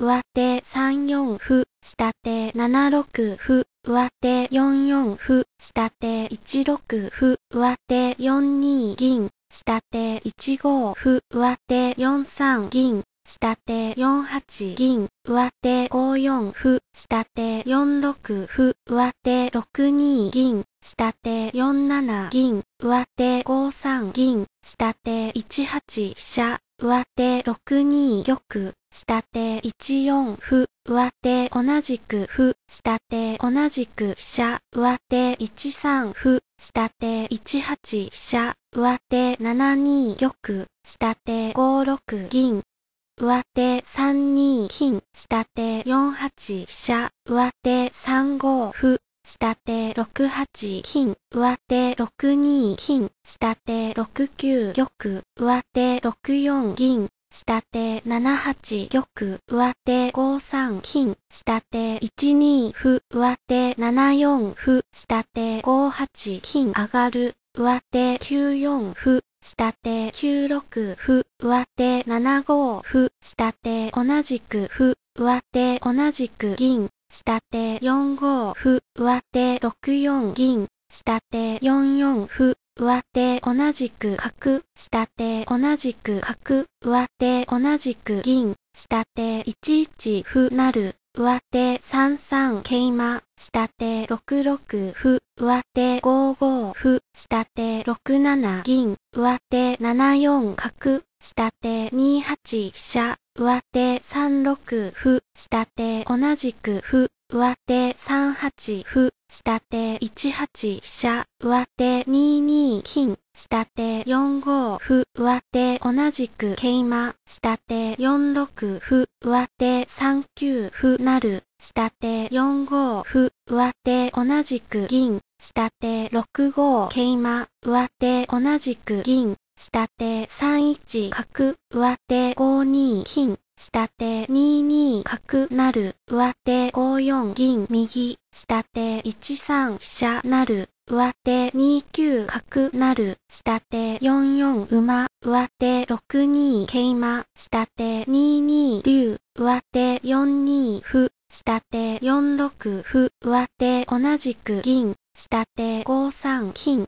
上手3四歩、下手7六歩、上手4四歩、下手1六歩、上手4二銀、下手1五歩、上手4三銀、下手4八銀、上手5四歩、下手4六歩、上手6二銀、下手4七銀、上手5三銀、下手1八飛車、上手6二玉、下手1四歩、上手同じく歩、下手同じく飛車、上手1三歩、下手1八飛車、上手7二玉、下手5六銀、上手3二金、下手4八飛車、上手3五歩、下手6八金、上手6二金、下手6九玉、上手6四銀、下手7八玉、上手5三金、下手1二歩、上手7四歩、下手5八金上がる、上手9四歩、下手9六歩、上手7五歩、下手同じく歩、上手同じく銀、下手4五歩、上手6四銀、下手4四歩、上手同じく角、下手同じく角、上手同じく銀、下手一一歩なる、上手三三桂馬、下手六六歩、上手五五歩、下手六七銀、上手七四角、下手二八飛車、上手三六歩、下手同じく歩、上手三八歩、下手1八飛車、上手2二金、下手4五歩、上手同じく桂馬、下手4六歩、上手3九歩なる、下手4五歩、上手同じく銀、下手6五桂馬、上手同じく銀、下手3一角、上手5二金、下手2二角なる、上手5四銀右、下手1三飛車なる、上手2九角なる、下手4四馬、上手6二桂馬、下手2二竜、上手4二歩、下手4六歩、上手同じく銀、下手5三金、